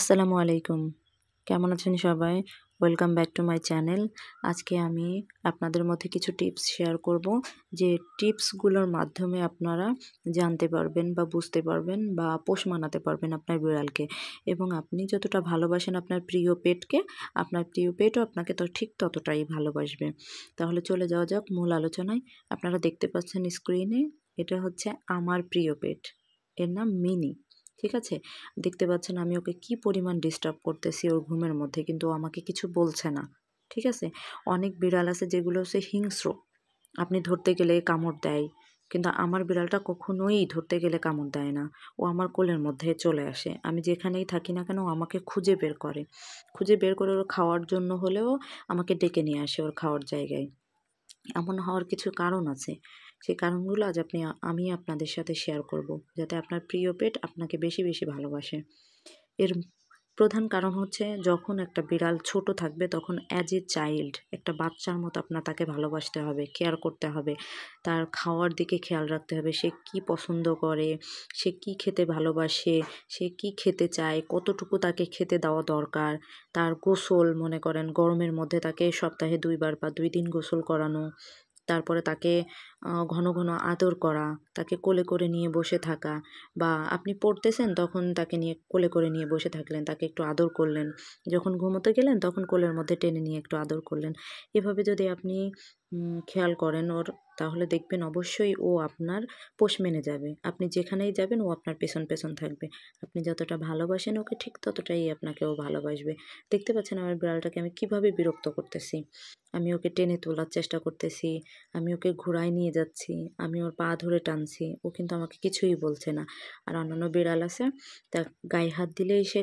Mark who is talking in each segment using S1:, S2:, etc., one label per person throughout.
S1: আসসালামু আলাইকুম কেমন আছেন সবাই welcome back to my channel আজকে আমি আপনাদের মধ্যে কিছু টিপস শেয়ার করব যে টিপসগুলোর মাধ্যমে আপনারা জানতে পারবেন বা বুঝতে পারবেন বা পোষ মানাতে পারবেন আপনার বিড়ালকে এবং আপনি যতটা ভালোবাসেন আপনার প্রিয় পেটকে আপনার প্রিয় পেটও আপনাকে তো ঠিক ততটাই ভালোবাসবে তাহলে চলে যাওয়া যাক মূল আলোচনায় আপনারা দেখতে পাচ্ছেন স্ক্রিনে এটা হচ্ছে আমার প্রিয় পেট এর নাম মিনি ঠিক আছে দেখতে পাচ্ছেন আমি ওকে কি পরিমাণ ডিস্টার্ব করতেছি ওর ঘুমের মধ্যে কিন্তু ও আমাকে কিছু বলছে না ঠিক আছে অনেক বিড়াল আছে যেগুলো হচ্ছে হিংস্র আপনি ধরতে গেলে কামড় দেয় কিন্তু আমার বিড়ালটা কখনোই ধরতে গেলে কামড় দেয় না ও আমার কোলের মধ্যে চলে আসে আমি যেখানেই থাকি না কেন ও আমাকে খুঁজে বের করে খুঁজে বের করে ওর খাওয়ার জন্য হলেও আমাকে ডেকে নিয়ে আসে ওর খাওয়ার জায়গায় এমন হওয়ার কিছু কারণ আছে সেই কারণগুলো আজ আপনি আমি আপনাদের সাথে শেয়ার করব যাতে আপনার প্রিয় পেট আপনাকে বেশি বেশি ভালোবাসে এর প্রধান কারণ হচ্ছে যখন একটা বিড়াল ছোট থাকবে তখন অ্যাজ এ চাইল্ড একটা বাচ্চার মতো আপনার তাকে ভালোবাসতে হবে কেয়ার করতে হবে তার খাওয়ার দিকে খেয়াল রাখতে হবে সে কি পছন্দ করে সে কি খেতে ভালোবাসে সে কি খেতে চায় কতটুকু তাকে খেতে দেওয়া দরকার তার গোসল মনে করেন গরমের মধ্যে তাকে সপ্তাহে দুইবার বা দুই দিন গোসল করানো তারপরে তাকে ঘন ঘন আদর করা তাকে কোলে করে নিয়ে বসে থাকা বা আপনি পড়তেছেন তখন তাকে নিয়ে কোলে করে নিয়ে বসে থাকলেন তাকে একটু আদর করলেন যখন ঘুমোতে গেলেন তখন কোলের মধ্যে টেনে নিয়ে একটু আদর করলেন এভাবে যদি আপনি খেয়াল করেন ওর তাহলে দেখবেন অবশ্যই ও আপনার পোষ মেনে যাবে আপনি যেখানেই যাবেন ও আপনার পেছন পেছন থাকবে আপনি যতটা ভালোবাসেন ওকে ঠিক ততটাই আপনাকে ও ভালোবাসবে দেখতে পাচ্ছেন আমার বিড়ালটাকে আমি কিভাবে বিরক্ত করতেছি আমি ওকে টেনে তোলার চেষ্টা করতেছি আমি ওকে ঘোড়ায় নিয়ে যাচ্ছি আমি ওর পা ধরে টানছি ও কিন্তু আমাকে কিছুই বলছে না আর অন্যান্য বিড়াল আছে তা গায়ে হাত দিলেই সে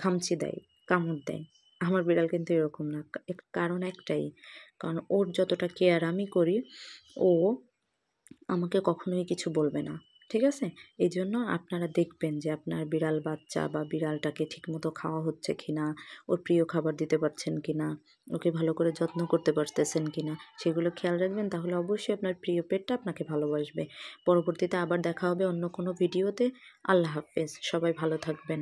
S1: খামচি দেয় কামড় দেয় আমার বিড়াল কিন্তু এরকম না কারণ একটাই কারণ ওর যতটা কেয়ার আমি করি ও আমাকে কখনোই কিছু বলবে না ঠিক আছে এই জন্য আপনারা দেখবেন যে আপনার বিড়াল বাচ্চা বা বিড়ালটাকে ঠিকমতো খাওয়া হচ্ছে কি না ওর প্রিয় খাবার দিতে পারছেন কি না ওকে ভালো করে যত্ন করতে পারতেছেন কি না সেগুলো খেয়াল রাখবেন তাহলে অবশ্যই আপনার প্রিয় পেটটা আপনাকে ভালোবাসবে পরবর্তীতে আবার দেখা হবে অন্য কোনো ভিডিওতে আল্লাহ হাফেজ সবাই ভালো থাকবেন